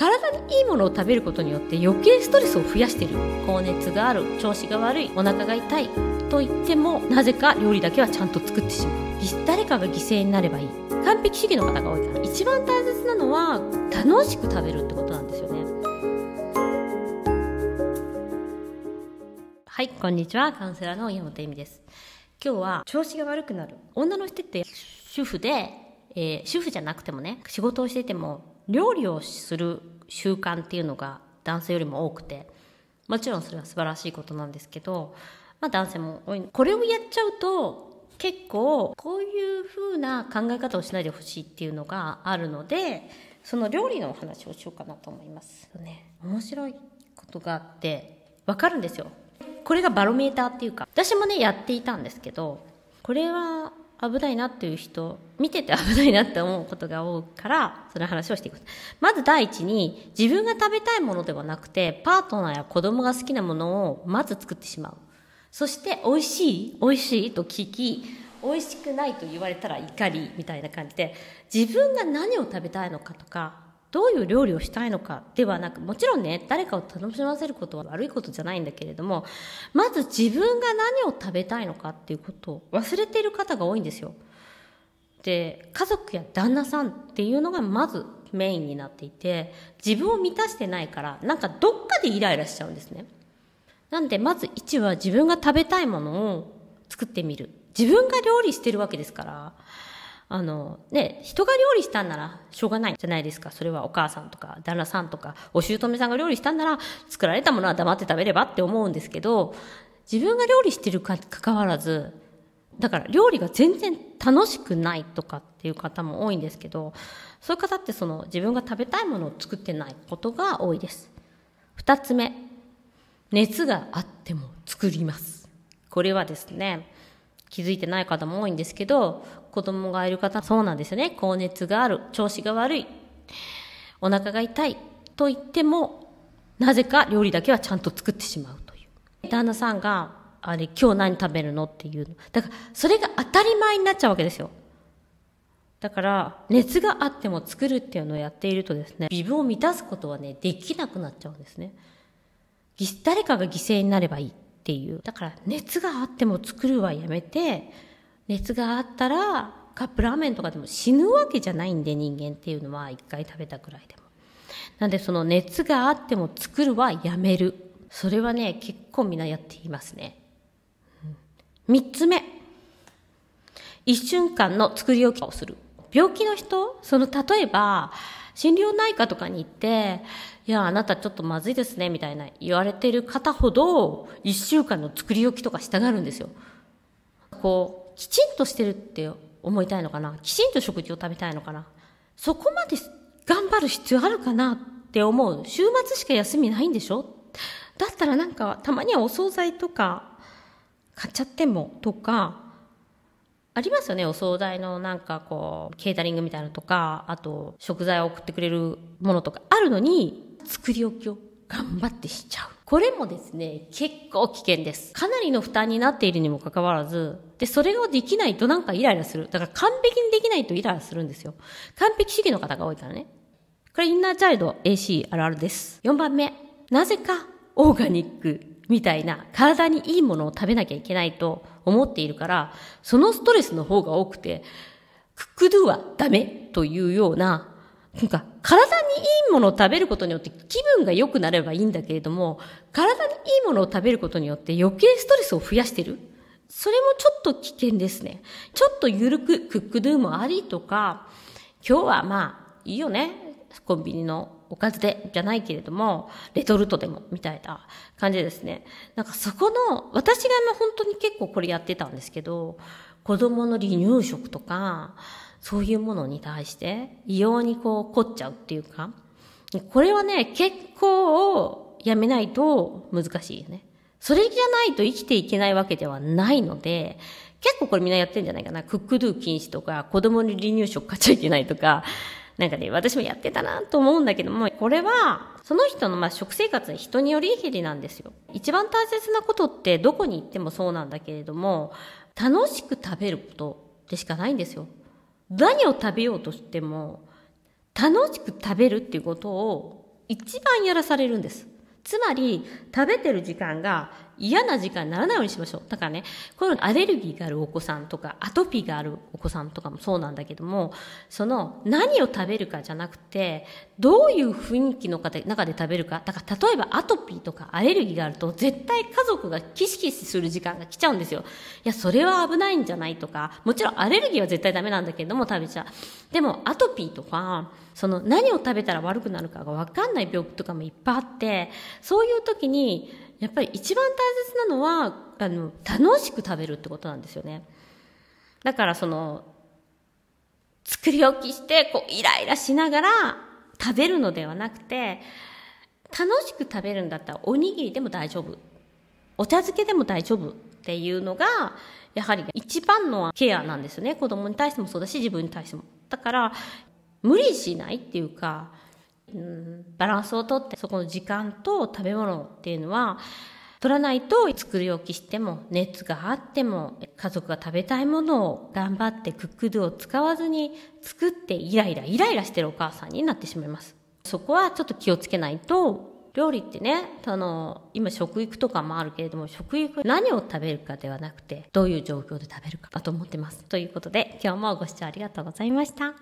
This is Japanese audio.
体にいいものを食べることによって余計ストレスを増やしてる高熱がある調子が悪いお腹が痛いと言ってもなぜか料理だけはちゃんと作ってしまう誰かが犠牲になればいい完璧主義の方が多いから一番大切なのは楽しく食べるってことなんですよねはいこんにちはカウンセラーの山本恵美です今日は調子が悪くなる女の人って主婦でえー、主婦じゃなくてもね仕事をしていても料理をする習慣っていうのが男性よりも多くてもちろんそれは素晴らしいことなんですけど、まあ、男性も多いこれをやっちゃうと結構こういう風な考え方をしないでほしいっていうのがあるのでその料理のお話をしようかなと思います、ね、面白いことがあってわかるんですよこれがバロメーターっていうか私もねやっていたんですけどこれは危ないなっていう人見てて危ないなって思うことが多いからその話をしていくまず第一に自分が食べたいものではなくてパートナーや子供が好きなものをまず作ってしまうそして美味しい美味しいと聞き美味しくないと言われたら怒りみたいな感じで自分が何を食べたいのかとかどういう料理をしたいのかではなくもちろんね誰かを楽しませることは悪いことじゃないんだけれどもまず自分が何を食べたいのかっていうことを忘れている方が多いんですよ。で家族や旦那さんっていうのがまずメインになっていて自分を満たしてないからなんかどっかでイライラしちゃうんですね。なんでまず1は自分が食べたいものを作ってみる自分が料理してるわけですからあの、ね、人が料理したんならしょうがないじゃないですか。それはお母さんとか旦那さんとかお姑さんが料理したんなら作られたものは黙って食べればって思うんですけど、自分が料理してるか関わらず、だから料理が全然楽しくないとかっていう方も多いんですけど、そういう方ってその自分が食べたいものを作ってないことが多いです。二つ目、熱があっても作ります。これはですね、気づいてない方も多いんですけど、子供がいる方、そうなんですよね。高熱がある、調子が悪い、お腹が痛いと言っても、なぜか料理だけはちゃんと作ってしまうという。旦那さんが、あれ、今日何食べるのっていうの。だから、それが当たり前になっちゃうわけですよ。だから、熱があっても作るっていうのをやっているとですね、自分を満たすことはね、できなくなっちゃうんですね。誰かが犠牲になればいいっていう。だから、熱があっても作るはやめて、熱があったらカップラーメンとかでも死ぬわけじゃないんで人間っていうのは1回食べたくらいでもなんでその熱があっても作るはやめるそれはね結構みんなやっていますね、うん、3つ目一瞬間の作り置きをする病気の人その例えば心療内科とかに行って「いやあなたちょっとまずいですね」みたいな言われてる方ほど1週間の作り置きとかしたがるんですよこうきちんとしてるって思いたいのかなきちんと食事を食べたいのかなそこまで頑張る必要あるかなって思う週末しか休みないんでしょだったらなんかたまにはお惣菜とか買っちゃってもとかありますよねお惣菜のなんかこうケータリングみたいなのとかあと食材を送ってくれるものとかあるのに作り置きを頑張ってしちゃう。これもですね、結構危険です。かなりの負担になっているにもかかわらず、で、それをできないとなんかイライラする。だから完璧にできないとイライラするんですよ。完璧主義の方が多いからね。これインナーチャイルド AC あるあるです。4番目。なぜかオーガニックみたいな体にいいものを食べなきゃいけないと思っているから、そのストレスの方が多くて、クックドゥはダメというようななんか、体にいいものを食べることによって気分が良くなればいいんだけれども、体にいいものを食べることによって余計ストレスを増やしてる。それもちょっと危険ですね。ちょっとゆるくクックドゥーもありとか、今日はまあ、いいよね。コンビニのおかずで、じゃないけれども、レトルトでも、みたいな感じですね。なんかそこの、私があの本当に結構これやってたんですけど、子供の離乳食とか、そういうものに対して異様にこう凝っちゃうっていうか、これはね、結構をやめないと難しいよね。それじゃないと生きていけないわけではないので、結構これみんなやってんじゃないかな。クックドゥ禁止とか、子供に離乳食買っちゃいけないとか、なんかね、私もやってたなと思うんだけども、これは、その人のまあ食生活、人によりけりなんですよ。一番大切なことって、どこに行ってもそうなんだけれども、楽しく食べることでしかないんですよ。何を食べようとしても楽しく食べるっていうことを一番やらされるんです。つまり食べてる時間が嫌な時間にならないようにしましょう。だからね、このアレルギーがあるお子さんとか、アトピーがあるお子さんとかもそうなんだけども、その何を食べるかじゃなくて、どういう雰囲気の中で食べるか。だから例えばアトピーとかアレルギーがあると、絶対家族がキシキシする時間が来ちゃうんですよ。いや、それは危ないんじゃないとか、もちろんアレルギーは絶対ダメなんだけども、食べちゃう。でも、アトピーとか、その何を食べたら悪くなるかがわかんない病気とかもいっぱいあって、そういう時に、やっぱり一番大切なのはあの楽しく食べるってことなんですよねだからその作り置きしてこうイライラしながら食べるのではなくて楽しく食べるんだったらおにぎりでも大丈夫お茶漬けでも大丈夫っていうのがやはり一番のケアなんですよね子供に対してもそうだし自分に対してもだから無理しないっていうかうん、バランスをとってそこの時間と食べ物っていうのは取らないと作り置きしても熱があっても家族が食べたいものを頑張ってクックドゥを使わずに作ってイライライライラしてるお母さんになってしまいますそこはちょっと気をつけないと料理ってねあの今食育とかもあるけれども食育何を食べるかではなくてどういう状況で食べるかだと思ってますということで今日もご視聴ありがとうございました